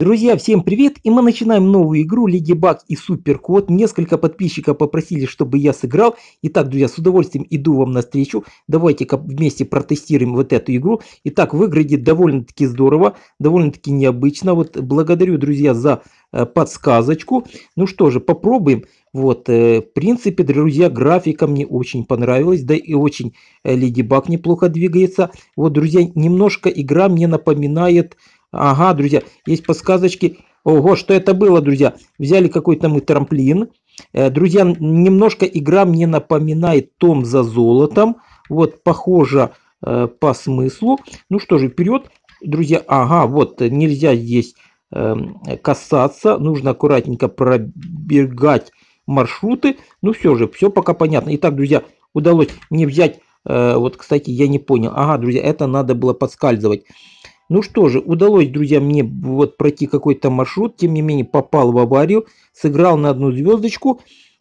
Друзья, всем привет! И мы начинаем новую игру Леди Баг и Супер Код. Несколько подписчиков попросили, чтобы я сыграл. Итак, друзья, с удовольствием иду вам навстречу. давайте вместе протестируем вот эту игру. Итак, выглядит довольно-таки здорово, довольно-таки необычно. Вот благодарю, друзья, за э, подсказочку. Ну что же, попробуем. Вот, э, в принципе, друзья, графика мне очень понравилась, да и очень э, Леди Баг неплохо двигается. Вот, друзья, немножко игра мне напоминает Ага, друзья, есть подсказочки. Ого, что это было, друзья? Взяли какой-то мы трамплин. Э, друзья, немножко игра мне напоминает том за золотом. Вот, похоже э, по смыслу. Ну что же, вперед, друзья. Ага, вот, нельзя здесь э, касаться. Нужно аккуратненько пробегать маршруты. Ну все же, все пока понятно. Итак, друзья, удалось мне взять... Э, вот, кстати, я не понял. Ага, друзья, это надо было подскальзывать. Ну что же, удалось, друзья, мне вот пройти какой-то маршрут, тем не менее попал в аварию, сыграл на одну звездочку.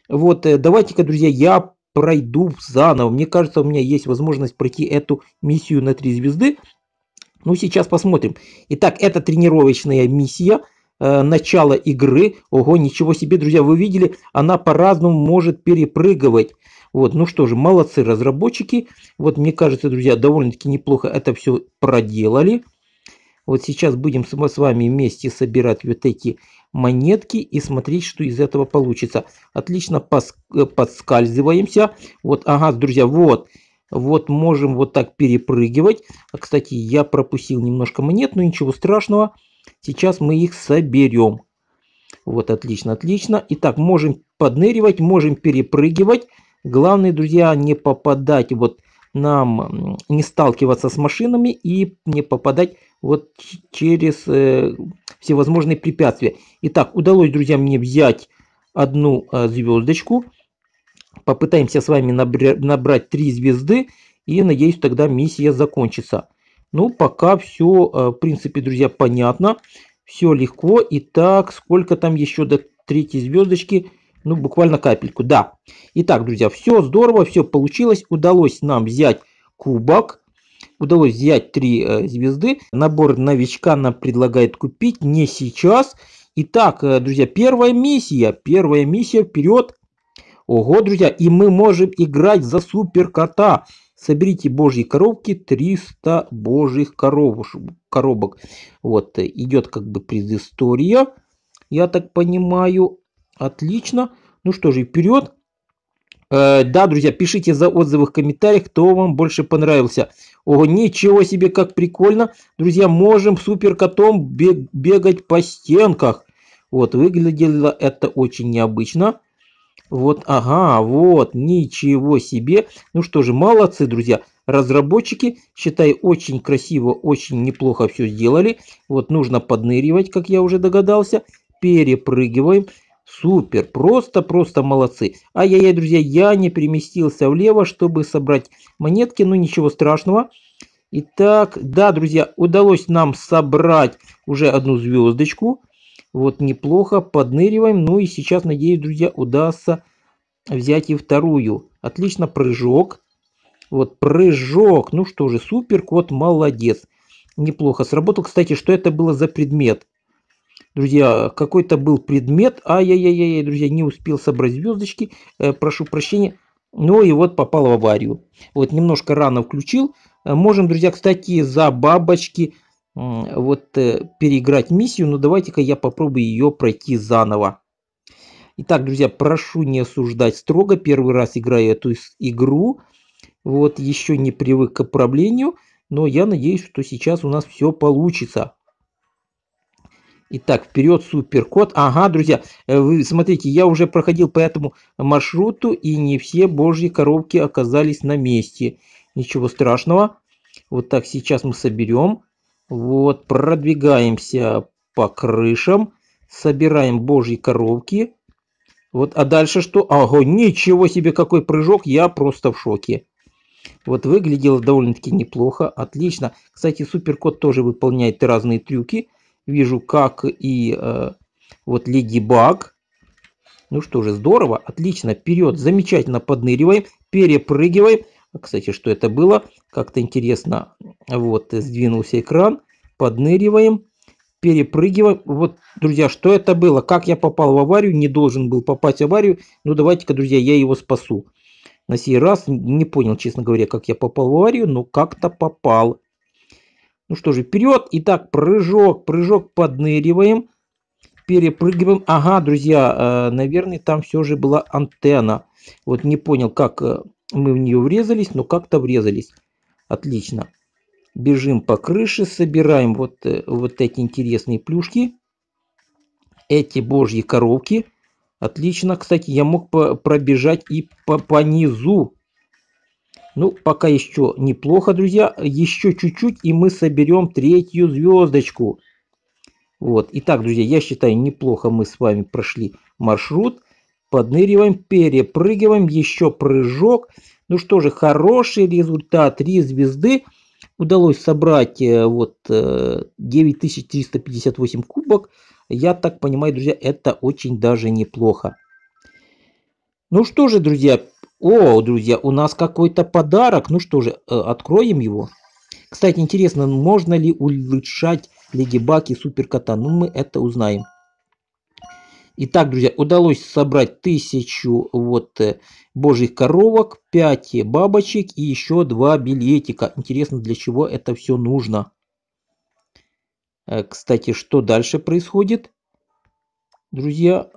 Вот, э, давайте-ка, друзья, я пройду заново. Мне кажется, у меня есть возможность пройти эту миссию на три звезды. Ну, сейчас посмотрим. Итак, это тренировочная миссия, э, начало игры. Ого, ничего себе, друзья, вы видели, она по-разному может перепрыгивать. Вот, ну что же, молодцы разработчики. Вот, мне кажется, друзья, довольно-таки неплохо это все проделали. Вот сейчас будем с вами вместе собирать вот эти монетки и смотреть, что из этого получится. Отлично э, подскальзываемся. Вот, ага, друзья, вот. Вот можем вот так перепрыгивать. А, кстати, я пропустил немножко монет, но ничего страшного. Сейчас мы их соберем. Вот, отлично, отлично. Итак, можем подныривать, можем перепрыгивать. Главное, друзья, не попадать вот нам, не сталкиваться с машинами и не попадать вот через э, всевозможные препятствия. Итак, удалось, друзья, мне взять одну э, звездочку. Попытаемся с вами набр набрать три звезды. И надеюсь, тогда миссия закончится. Ну, пока все, э, в принципе, друзья, понятно. Все легко. Итак, сколько там еще до третьей звездочки? Ну, буквально капельку, да. Итак, друзья, все здорово, все получилось. Удалось нам взять кубок удалось взять три э, звезды. Набор новичка нам предлагает купить не сейчас. Итак, э, друзья, первая миссия. Первая миссия вперед. Ого, друзья, и мы можем играть за супер кота. Соберите божьи коробки 300 божьих коров, коробок. Вот, э, идет как бы предыстория. Я так понимаю. Отлично. Ну что же, вперед. Э, да, друзья, пишите за отзывы в комментариях, кто вам больше понравился. Ого, ничего себе, как прикольно. Друзья, можем суперкотом бег, бегать по стенках. Вот, выглядело это очень необычно. Вот, ага, вот, ничего себе. Ну что же, молодцы, друзья. Разработчики, считай, очень красиво, очень неплохо все сделали. Вот, нужно подныривать, как я уже догадался. Перепрыгиваем. Супер, просто-просто молодцы. Ай-яй-яй, друзья, я не переместился влево, чтобы собрать монетки, но ну, ничего страшного. Итак, да, друзья, удалось нам собрать уже одну звездочку. Вот неплохо, подныриваем. Ну и сейчас, надеюсь, друзья, удастся взять и вторую. Отлично, прыжок. Вот прыжок. Ну что же, супер, кот молодец. Неплохо сработал. Кстати, что это было за предмет? Друзья, какой-то был предмет. Ай-яй-яй-яй, друзья, не успел собрать звездочки. Э, прошу прощения. Ну и вот попал в аварию. Вот немножко рано включил. Э, можем, друзья, кстати, за бабочки вот э, переиграть миссию. Но давайте-ка я попробую ее пройти заново. Итак, друзья, прошу не осуждать строго. Первый раз играю эту игру. Вот еще не привык к управлению. Но я надеюсь, что сейчас у нас все получится. Итак, вперед, суперкод. Ага, друзья, э, вы смотрите, я уже проходил по этому маршруту, и не все божьи коробки оказались на месте. Ничего страшного. Вот так сейчас мы соберем. Вот, продвигаемся по крышам. Собираем божьи коробки. Вот, а дальше что? Ага, ничего себе, какой прыжок, я просто в шоке. Вот выглядело довольно-таки неплохо, отлично. Кстати, суперкот тоже выполняет разные трюки вижу, как и э, вот Леди Баг. Ну что же, здорово, отлично, вперед, замечательно подныриваем, перепрыгиваем. А, кстати, что это было? Как-то интересно. Вот, сдвинулся экран, подныриваем, перепрыгиваем. Вот, друзья, что это было? Как я попал в аварию? Не должен был попасть в аварию. Ну, давайте-ка, друзья, я его спасу. На сей раз не понял, честно говоря, как я попал в аварию, но как-то попал. Ну что же, вперед. Итак, прыжок, прыжок, подныриваем, перепрыгиваем. Ага, друзья, э, наверное, там все же была антенна. Вот не понял, как э, мы в нее врезались, но как-то врезались. Отлично. Бежим по крыше, собираем вот, э, вот эти интересные плюшки. Эти божьи коровки. Отлично. Кстати, я мог пробежать и по, по низу ну, пока еще неплохо, друзья. Еще чуть-чуть, и мы соберем третью звездочку. Вот. Итак, друзья, я считаю, неплохо мы с вами прошли маршрут. Подныриваем, перепрыгиваем, еще прыжок. Ну что же, хороший результат. Три звезды. Удалось собрать э, вот 9358 э, кубок. Я так понимаю, друзья, это очень даже неплохо. Ну что же, друзья, о, друзья, у нас какой-то подарок. Ну что же, э, откроем его. Кстати, интересно, можно ли улучшать Леди Баг и Супер Кота? Ну, мы это узнаем. Итак, друзья, удалось собрать тысячу вот э, божьих коровок, 5 бабочек и еще два билетика. Интересно, для чего это все нужно. Э, кстати, что дальше происходит? Друзья,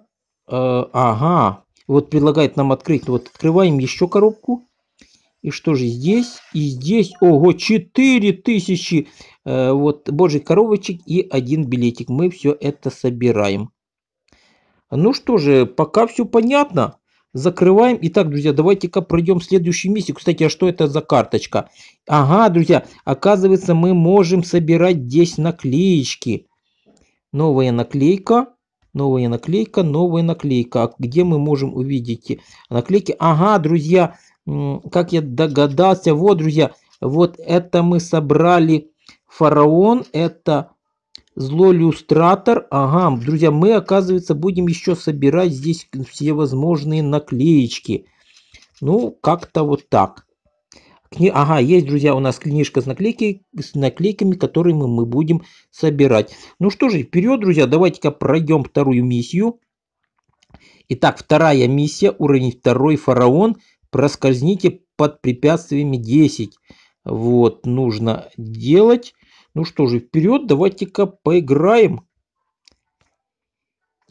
ага, вот предлагает нам открыть. Вот открываем еще коробку. И что же здесь? И здесь, ого, 4000 э, вот, божьих коробочек и один билетик. Мы все это собираем. Ну что же, пока все понятно. Закрываем. Итак, друзья, давайте-ка пройдем в следующую миссию. Кстати, а что это за карточка? Ага, друзья, оказывается, мы можем собирать здесь наклеечки. Новая наклейка. Новая наклейка, новая наклейка. А где мы можем увидеть наклейки? Ага, друзья, как я догадался, вот, друзья, вот это мы собрали фараон, это злой Ага, друзья, мы, оказывается, будем еще собирать здесь всевозможные наклеечки. Ну, как-то вот так. Кни... Ага, есть, друзья, у нас книжка с, наклейки... с наклейками, которые мы, мы будем собирать. Ну что же, вперед, друзья, давайте-ка пройдем вторую миссию. Итак, вторая миссия, уровень второй фараон. Проскользните под препятствиями 10. Вот, нужно делать. Ну что же, вперед, давайте-ка поиграем.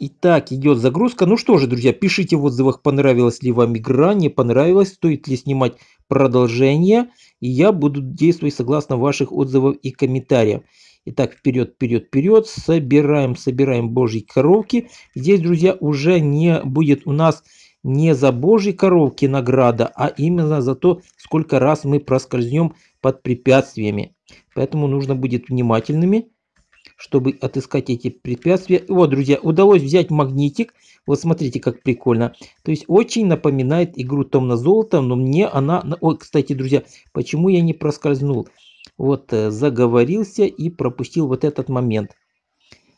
Итак, идет загрузка. Ну что же, друзья, пишите в отзывах, понравилась ли вам игра, не понравилась, стоит ли снимать продолжение. И я буду действовать согласно ваших отзывов и комментариев. Итак, вперед, вперед, вперед. Собираем, собираем божьи коровки. Здесь, друзья, уже не будет у нас не за божьи коровки награда, а именно за то, сколько раз мы проскользнем под препятствиями. Поэтому нужно будет внимательными чтобы отыскать эти препятствия. Вот, друзья, удалось взять магнитик. Вот смотрите, как прикольно. То есть очень напоминает игру Том на золото, но мне она... Ой, кстати, друзья, почему я не проскользнул? Вот, э, заговорился и пропустил вот этот момент.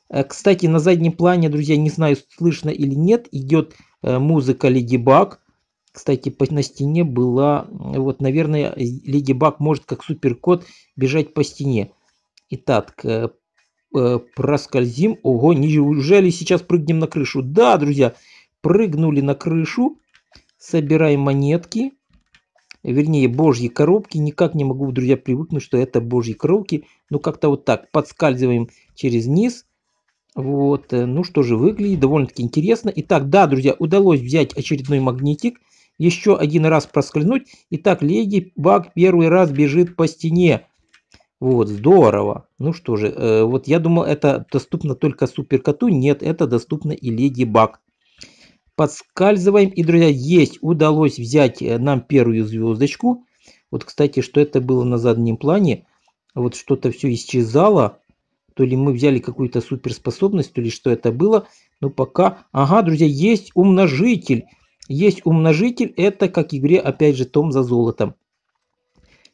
Э, кстати, на заднем плане, друзья, не знаю, слышно или нет, идет э, музыка Леди Баг. Кстати, на стене была, вот, наверное, Леди Баг может как суперкот бежать по стене. Итак, Э, проскользим. Ого, неужели сейчас прыгнем на крышу? Да, друзья, прыгнули на крышу. Собираем монетки. Вернее, божьи коробки. Никак не могу, друзья, привыкнуть, что это божьи коробки. Ну, как-то вот так. Подскальзываем через низ. Вот, э, ну что же, выглядит довольно-таки интересно. Итак, да, друзья, удалось взять очередной магнитик. Еще один раз проскользнуть. Итак, леди Баг первый раз бежит по стене. Вот, здорово. Ну что же, э, вот я думал, это доступно только суперкоту. Нет, это доступно и леди баг. Подскальзываем. И, друзья, есть, удалось взять э, нам первую звездочку. Вот, кстати, что это было на заднем плане. Вот что-то все исчезало. То ли мы взяли какую-то суперспособность, то ли что это было. Но ну, пока... Ага, друзья, есть умножитель. Есть умножитель. Это как в игре, опять же, том за золотом.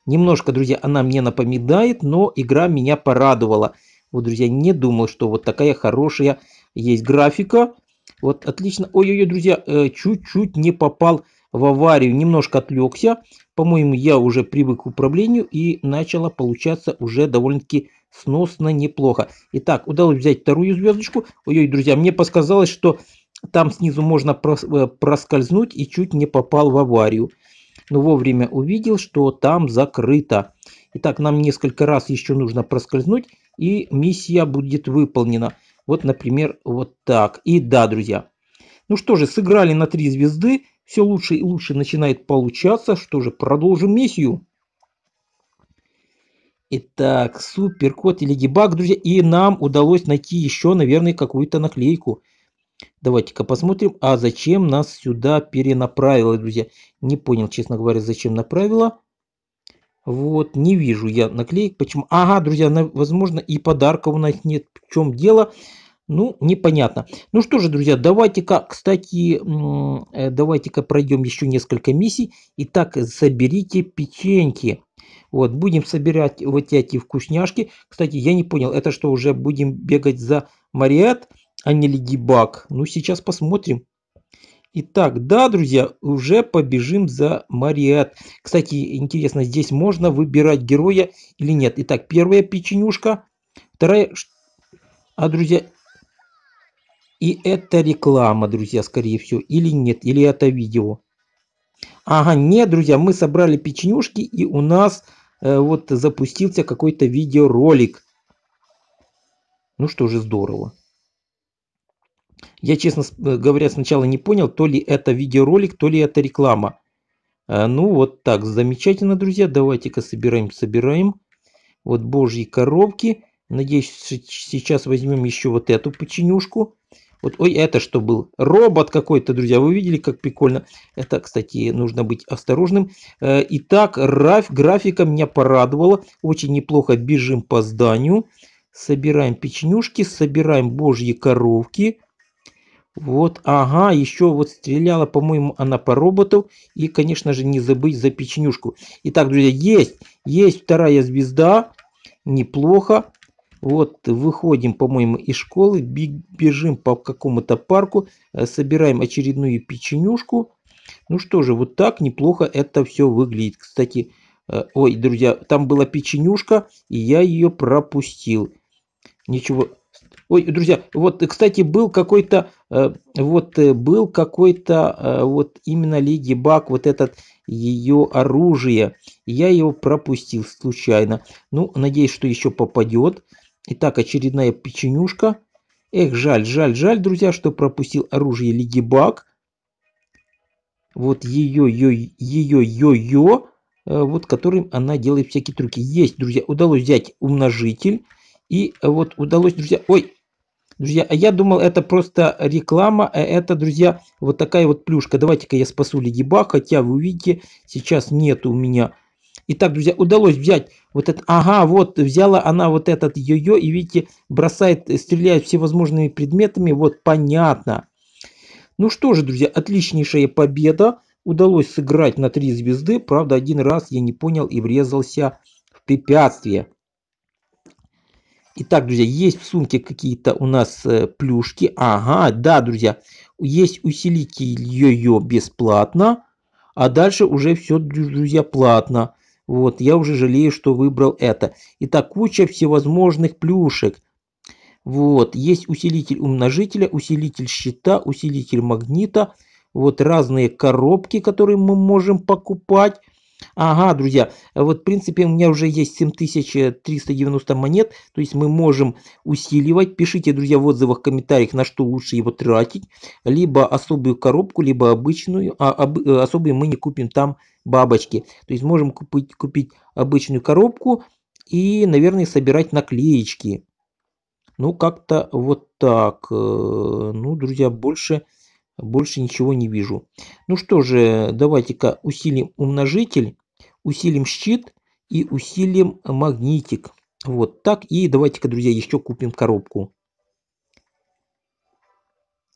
Немножко, друзья, она мне напоминает, но игра меня порадовала. Вот, друзья, не думал, что вот такая хорошая есть графика. Вот, отлично. Ой-ой-ой, друзья, э, чуть-чуть не попал в аварию. Немножко отвлекся. По-моему, я уже привык к управлению и начало получаться уже довольно-таки сносно неплохо. Итак, удалось взять вторую звездочку. Ой-ой, друзья, мне подсказалось, что там снизу можно э, проскользнуть и чуть не попал в аварию но вовремя увидел, что там закрыто. Итак, нам несколько раз еще нужно проскользнуть, и миссия будет выполнена. Вот, например, вот так. И да, друзья. Ну что же, сыграли на три звезды. Все лучше и лучше начинает получаться. Что же, продолжим миссию. Итак, суперкот или дебаг, друзья. И нам удалось найти еще, наверное, какую-то наклейку. Давайте-ка посмотрим, а зачем нас сюда перенаправило, друзья. Не понял, честно говоря, зачем направило. Вот, не вижу я наклеек. Почему? Ага, друзья, возможно, и подарка у нас нет. В чем дело? Ну, непонятно. Ну что же, друзья, давайте-ка, кстати, э, давайте-ка пройдем еще несколько миссий. Итак, соберите печеньки. Вот, будем собирать вот эти вкусняшки. Кстати, я не понял, это что, уже будем бегать за Мариет? а не легибак. Ну, сейчас посмотрим. Итак, да, друзья, уже побежим за Мариат. Кстати, интересно, здесь можно выбирать героя или нет. Итак, первая печенюшка, вторая... А, друзья, и это реклама, друзья, скорее всего, или нет, или это видео. Ага, нет, друзья, мы собрали печенюшки, и у нас э, вот запустился какой-то видеоролик. Ну что же, здорово. Я, честно э, говоря, сначала не понял, то ли это видеоролик, то ли это реклама. А, ну вот так, замечательно, друзья. Давайте-ка собираем, собираем. Вот божьи коробки. Надеюсь, сейчас возьмем еще вот эту починюшку. Вот, ой, это что был? Робот какой-то, друзья. Вы видели, как прикольно? Это, кстати, нужно быть осторожным. Э, итак, Раф, графика меня порадовала. Очень неплохо бежим по зданию. Собираем печенюшки, собираем божьи коровки. Вот, ага, еще вот стреляла, по-моему, она по роботу. И, конечно же, не забыть за печенюшку. Итак, друзья, есть, есть вторая звезда. Неплохо. Вот, выходим, по-моему, из школы, бежим по какому-то парку, э, собираем очередную печенюшку. Ну что же, вот так неплохо это все выглядит. Кстати, э, ой, друзья, там была печенюшка, и я ее пропустил. Ничего Ой, друзья, вот, кстати, был какой-то, э, вот, э, был какой-то, э, вот, именно Леди Баг, вот этот ее оружие. Я его пропустил случайно. Ну, надеюсь, что еще попадет. Итак, очередная печенюшка. Эх, жаль, жаль, жаль, друзья, что пропустил оружие Леди Баг. Вот ее, ее, ее, ее, ее вот которым она делает всякие трюки. Есть, друзья, удалось взять умножитель. И э, вот удалось, друзья... Ой, друзья, а я думал, это просто реклама, а это, друзья, вот такая вот плюшка. Давайте-ка я спасу Леди хотя вы увидите сейчас нет у меня... Итак, друзья, удалось взять вот этот... Ага, вот взяла она вот этот йо-йо и, видите, бросает, стреляет всевозможными предметами. Вот, понятно. Ну что же, друзья, отличнейшая победа. Удалось сыграть на три звезды. Правда, один раз я не понял и врезался в препятствие. Итак, друзья, есть в сумке какие-то у нас э, плюшки. Ага, да, друзья, есть усилитель ее бесплатно. А дальше уже все, друзья, платно. Вот, я уже жалею, что выбрал это. Итак, куча всевозможных плюшек. Вот, есть усилитель умножителя, усилитель щита, усилитель магнита. Вот разные коробки, которые мы можем покупать. Ага, друзья, вот в принципе у меня уже есть 7390 монет, то есть мы можем усиливать. Пишите, друзья, в отзывах, комментариях, на что лучше его тратить. Либо особую коробку, либо обычную, а об, э, особые мы не купим там бабочки. То есть можем купить, купить обычную коробку и, наверное, собирать наклеечки. Ну, как-то вот так. Э, ну, друзья, больше больше ничего не вижу. Ну что же, давайте-ка усилим умножитель, усилим щит и усилим магнитик. Вот так. И давайте-ка, друзья, еще купим коробку.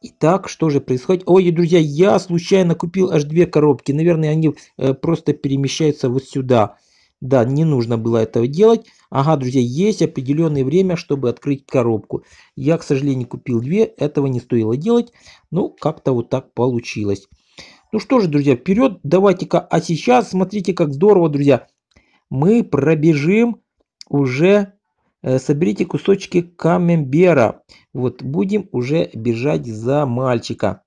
Итак, что же происходит? Ой, друзья, я случайно купил аж две коробки. Наверное, они э, просто перемещаются вот сюда. Да, не нужно было этого делать. Ага, друзья, есть определенное время, чтобы открыть коробку. Я, к сожалению, купил две, этого не стоило делать, Ну, как-то вот так получилось. Ну что же, друзья, вперед, давайте-ка, а сейчас смотрите, как здорово, друзья, мы пробежим уже, э, соберите кусочки камембера. Вот, будем уже бежать за мальчика,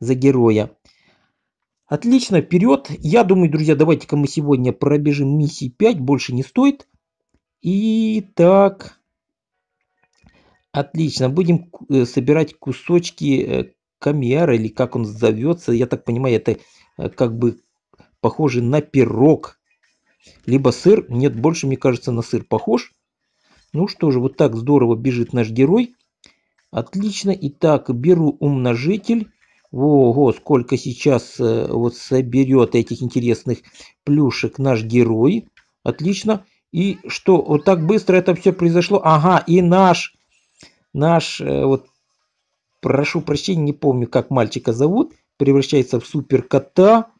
за героя. Отлично, вперед. Я думаю, друзья, давайте-ка мы сегодня пробежим миссии 5, больше не стоит. Итак, отлично, будем э, собирать кусочки э, камиара, или как он зовется, я так понимаю, это э, как бы похоже на пирог. Либо сыр, нет, больше, мне кажется, на сыр похож. Ну что же, вот так здорово бежит наш герой. Отлично, итак, беру умножитель Ого, сколько сейчас э, вот соберет этих интересных плюшек наш герой. Отлично. И что, вот так быстро это все произошло? Ага, и наш, наш, э, вот, прошу прощения, не помню, как мальчика зовут, превращается в супер кота.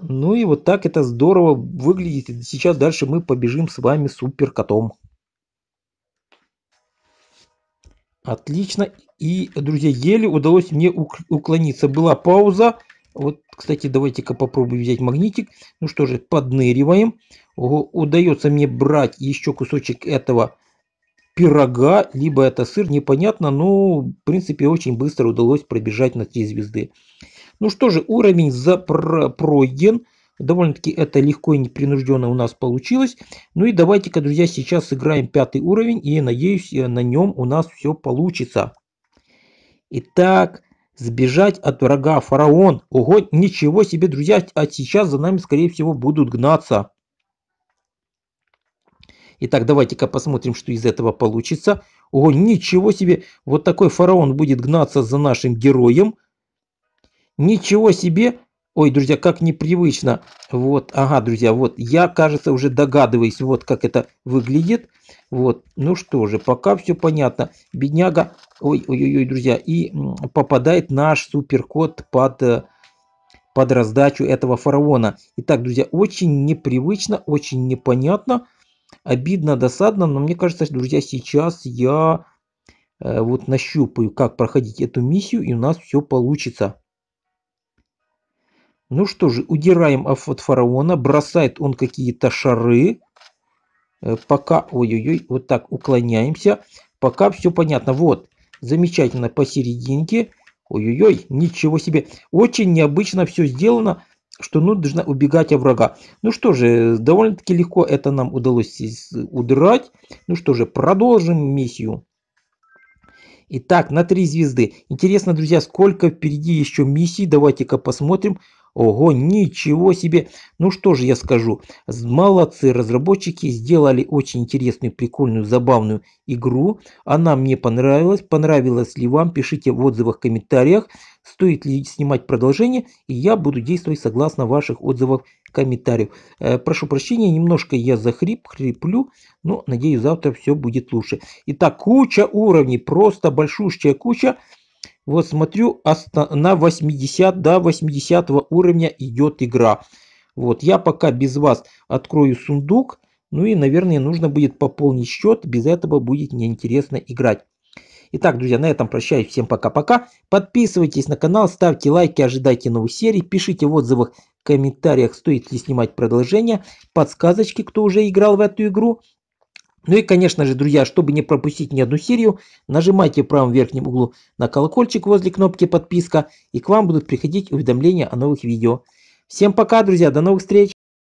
Ну и вот так это здорово выглядит. Сейчас дальше мы побежим с вами супер котом. Отлично. И, друзья, еле удалось мне уклониться. Была пауза. Вот, кстати, давайте-ка попробую взять магнитик. Ну что же, подныриваем. Ого, удается мне брать еще кусочек этого пирога, либо это сыр, непонятно, но в принципе очень быстро удалось пробежать на 3 звезды. Ну что же, уровень запро пройден. Довольно-таки это легко и непринужденно у нас получилось. Ну и давайте-ка, друзья, сейчас сыграем пятый уровень. И надеюсь, э, на нем у нас все получится. Итак, сбежать от врага фараон. Ого, ничего себе, друзья. А сейчас за нами, скорее всего, будут гнаться. Итак, давайте-ка посмотрим, что из этого получится. Ого, ничего себе! Вот такой фараон будет гнаться за нашим героем. Ничего себе! Ой, друзья, как непривычно. Вот, ага, друзья, вот, я, кажется, уже догадываюсь, вот как это выглядит. Вот, ну что же, пока все понятно. Бедняга, ой-ой-ой, друзья, и попадает наш суперкод под э, под раздачу этого фараона. Итак, друзья, очень непривычно, очень непонятно, обидно, досадно, но мне кажется, друзья, сейчас я э, вот нащупаю, как проходить эту миссию, и у нас все получится. Ну что же, удираем от фараона, бросает он какие-то шары. Э, пока, ой-ой-ой, вот так уклоняемся. Пока все понятно. Вот, замечательно посерединке. Ой-ой-ой, ничего себе. Очень необычно все сделано, что нужно убегать от врага. Ну что же, довольно-таки легко это нам удалось удрать. Ну что же, продолжим миссию. Итак, на три звезды. Интересно, друзья, сколько впереди еще миссий. Давайте-ка посмотрим. Ого, ничего себе! Ну что же я скажу, молодцы, разработчики сделали очень интересную, прикольную, забавную игру. Она мне понравилась. Понравилась ли вам? Пишите в отзывах, комментариях, стоит ли снимать продолжение. И я буду действовать согласно ваших отзывов, комментариев. Э, прошу прощения, немножко я захрип, хриплю, но надеюсь завтра все будет лучше. Итак, куча уровней, просто большущая куча. Вот смотрю, на 80, до 80 уровня идет игра. Вот, я пока без вас открою сундук. Ну и, наверное, нужно будет пополнить счет. Без этого будет неинтересно играть. Итак, друзья, на этом прощаюсь. Всем пока-пока. Подписывайтесь на канал, ставьте лайки, ожидайте новых серий. Пишите в отзывах, комментариях, стоит ли снимать продолжение. Подсказочки, кто уже играл в эту игру. Ну и, конечно же, друзья, чтобы не пропустить ни одну серию, нажимайте в правом верхнем углу на колокольчик возле кнопки подписка, и к вам будут приходить уведомления о новых видео. Всем пока, друзья, до новых встреч!